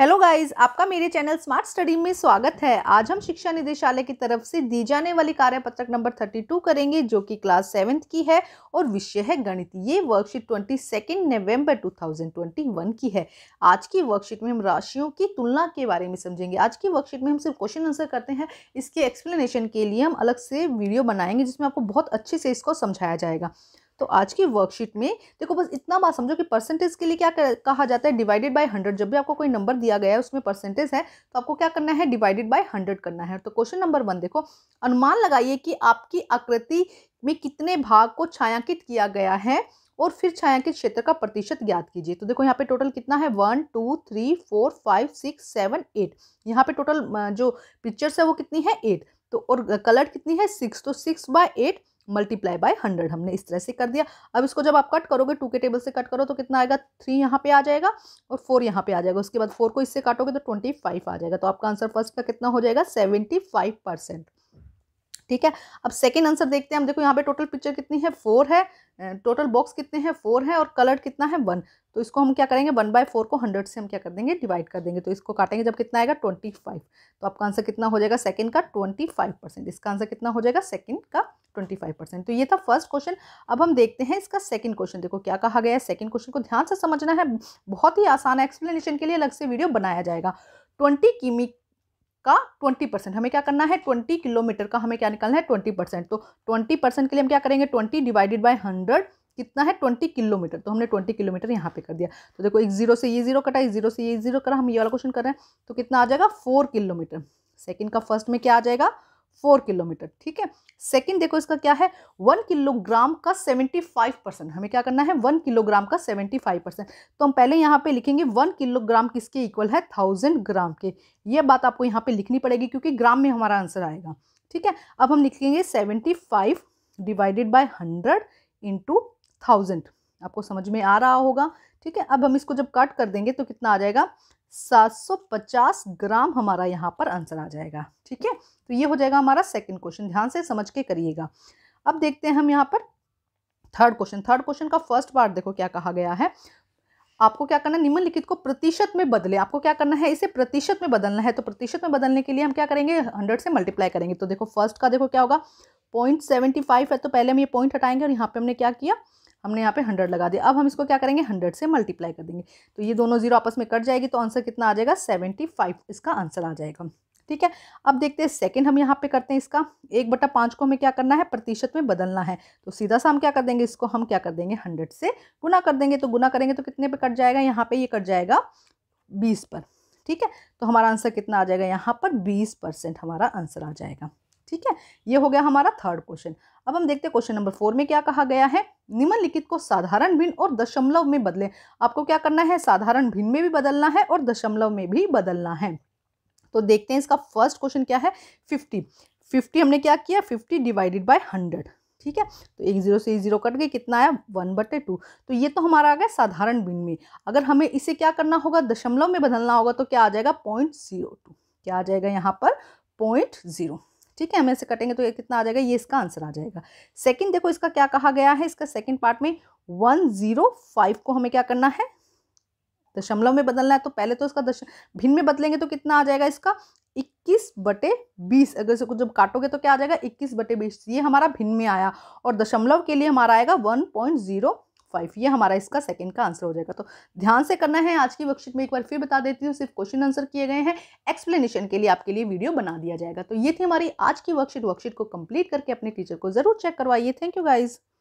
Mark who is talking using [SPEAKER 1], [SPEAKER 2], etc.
[SPEAKER 1] hello guys आपका मेरे channel smart study में स्वागत है आज हम शिक्षा निदेशालय की तरफ से दी जाने वाली कार्यपत्रक नंबर 32 करेंगे जो कि क्लास सेवेंथ की है और विषय है गणित ये वर्कशीट 22 नवंबर 2021 की है आज की वर्कशीट में हम राशियों की तुलना के बारे में समझेंगे आज की वर्कशीट में हम सिर्फ क्वेश्चन आंसर करते हैं इसके एक्सप्लेनेशन के लिए हम अलग से वीडियो बनाएंगे जिसमें आपको बहुत अच्छे से इसको समझाया जाएगा तो आज की वर्कशीट में देखो बस इतना बात समझो कि परसेंटेज के लिए क्या कर, कहा जाता है डिवाइडेड बाय हंड्रेड जब भी आपको कोई नंबर दिया गया है उसमें परसेंटेज है तो आपको क्या करना है डिवाइडेड बाय हंड्रेड करना है तो क्वेश्चन नंबर वन देखो अनुमान लगाइए कि आपकी आकृति में कितने भाग को छायांकित किया गया है और फिर छायांकित क्षेत्र का प्रतिशत ज्ञात कीजिए तो देखो यहाँ पे टोटल कितना है one two three four five six seven eight यहाँ पे टोटल जो पिक्चर्स है वो कितनी है एट तो और कलर कितनी है सिक्स तो six by eight multiply by hundred हमने इस तरह से कर दिया अब इसको जब आप कट करोगे टू के टेबल से कट करो तो कितना आएगा थ्री यहाँ पे आ जाएगा और फोर यहाँ पे आ जाएगा उसके बाद फोर को इससे काटोगे तो ट्वेंटी फाइव आ जाएगा तो आपका आंसर फर्स्ट का कितना हो जाएगा सेवेंटी फाइव परसेंट ठीक है अब सेकेंड आंसर देखते हैं हम देखो यहाँ पे टोटल पिक्चर कितनी है फोर है टोटल बॉक्स कितने हैं फोर है और कलर कितना है वन तो इसको हम क्या करेंगे वन बाय फोर को हंड्रेड से हम क्या कर देंगे डिवाइड कर देंगे तो इसको काटेंगे जब कितना आएगा ट्वेंटी फाइव तो आपका आंसर कितना हो जाएगा सेकंड का ट्वेंटी फाइव परसेंट इसका आंसर कितना हो जाएगा सेकंड का ट्वेंटी फाइव परसेंट तो ये था फर्स्ट क्वेश्चन अब हम देखते हैं इसका सेकंड क्वेश्चन देखो क्या कहा गया है सेकेंड क्वेश्चन को ध्यान से समझना है बहुत ही आसान है एक्सप्लेनेशन के लिए अलग से वीडियो बनाया जाएगा ट्वेंटी किमी का ट्वेंटी परसेंट हमें क्या करना है ट्वेंटी किलोमीटर का हमें क्या निकालना है ट्वेंटी परसेंट तो ट्वेंटी परसेंट के लिए हम क्या करेंगे ट्वेंटी डिवाइडेड बाय हंड्रेड कितना है ट्वेंटी किलोमीटर तो हमने ट्वेंटी किलोमीटर यहाँ पे कर दिया तो देखो एक जीरो से ये जीरो कटा एक जीरो से ये जीरो करा हम ये वाला क्वेश्चन कर रहे हैं तो कितना आ जाएगा फोर किलोमीटर सेकेंड का फर्स्ट में क्या आ जाएगा फोर किलोमीटर ठीक है सेकंड देखो इसका क्या है वन किलोग्राम का सेवेंटी फाइव परसेंट हमें क्या करना है वन किलोग्राम का सेवेंटी फाइव परसेंट तो हम पहले यहाँ पे लिखेंगे वन किलोग्राम किसके इक्वल है थाउजेंड ग्राम के ये बात आपको यहाँ पे लिखनी पड़ेगी क्योंकि ग्राम में हमारा आंसर आएगा ठीक है अब हम लिखेंगे seventy five divided by hundred into thousand आपको समझ में आ रहा होगा ठीक है अब हम इसको जब कट कर देंगे तो कितना आ जाएगा 750 ग्राम हमारा यहाँ पर आंसर आ जाएगा ठीक है तो ये हो जाएगा हमारा सेकंड क्वेश्चन ध्यान से समझ के करिएगा अब देखते हैं हम यहाँ पर थर्ड क्वेश्चन थर्ड क्वेश्चन का फर्स्ट पार्ट देखो क्या कहा गया है आपको क्या करना है निम्नलिखित को प्रतिशत में बदले आपको क्या करना है इसे प्रतिशत में बदलना है तो प्रतिशत में बदलने के लिए हम क्या करेंगे हंड्रेड से मल्टीप्लाई करेंगे तो देखो फर्स्ट का देखो क्या होगा पॉइंट सेवेंटी फाइव है तो पहले हम ये पॉइंट हटाएंगे और यहाँ पे हमने क्या किया हमने यहाँ पे हंड्रेड लगा दिया अब हम इसको क्या करेंगे हंड्रेड से मल्टीप्लाई कर देंगे तो ये दोनों जीरो आपस में कट जाएगी तो आंसर कितना आ जाएगा सेवेंटी फाइव इसका आंसर आ जाएगा ठीक है अब देखते हैं सेकंड हम यहाँ पे करते हैं इसका एक बटा पाँच को हमें क्या करना है प्रतिशत में बदलना है तो सीधा सा हम क्या कर देंगे इसको हम क्या कर देंगे हंड्रेड से गुना कर देंगे तो गुना करेंगे तो कितने पर कट जाएगा यहाँ पर ये कट जाएगा बीस पर ठीक है तो हमारा आंसर कितना आ जाएगा यहाँ पर बीस परसेंट हमारा आंसर आ जाएगा ठीक है ये हो गया हमारा थर्ड क्वेश्चन अब हम देखते हैं क्वेश्चन नंबर फोर में क्या कहा गया है निम्नलिखित को साधारण भिन्न और दशमलव में बदलें आपको क्या करना है साधारण भिन्न में भी बदलना है और दशमलव में भी बदलना है तो देखते हैं इसका फर्स्ट क्वेश्चन क्या है फिफ्टी फिफ्टी हमने क्या किया फिफ्टी डिवाइडेड बाई हंड्रेड ठीक है तो एक जीरो से एक जीरो कट गए कितना आया वन बटे टू तो ये तो हमारा आ गया साधारण बिन में अगर हमें इसे क्या करना होगा दशमलव में बदलना होगा तो क्या आ जाएगा पॉइंट जीरो टू क्या आ जाएगा यहाँ पर पॉइंट जीरो ठीक है हम ऐसे कटेंगे तो ये कितना आ जाएगा ये इसका आंसर आ जाएगा सेकंड देखो इसका क्या कहा गया है इसका सेकंड पार्ट में वन जीरो फाइव को हमें क्या करना है दशमलव में बदलना है तो पहले तो इसका दश भिन्न में बदलेंगे तो कितना आ जाएगा इसका इक्कीस बटे बीस अगर इसको जब काटोगे तो क्या आ जाएगा इक्कीस बटे बीस ये हमारा भिन्न में आया और दशमलव के लिए हमारा आएगा वन पॉइंट जीरो फाइव ये हमारा इसका सेकंड का आंसर हो जाएगा तो ध्यान से करना है आज की वर्कशीट में एक बार फिर बता देती हूँ सिर्फ क्वेश्चन आंसर किए गए हैं एक्सप्लेनेशन के लिए आपके लिए वीडियो बना दिया जाएगा तो ये थी हमारी आज की वर्कशीट वर्कशीट को कंप्लीट करके अपने टीचर को जरूर चेक करवाइए थैंक यू गाइज़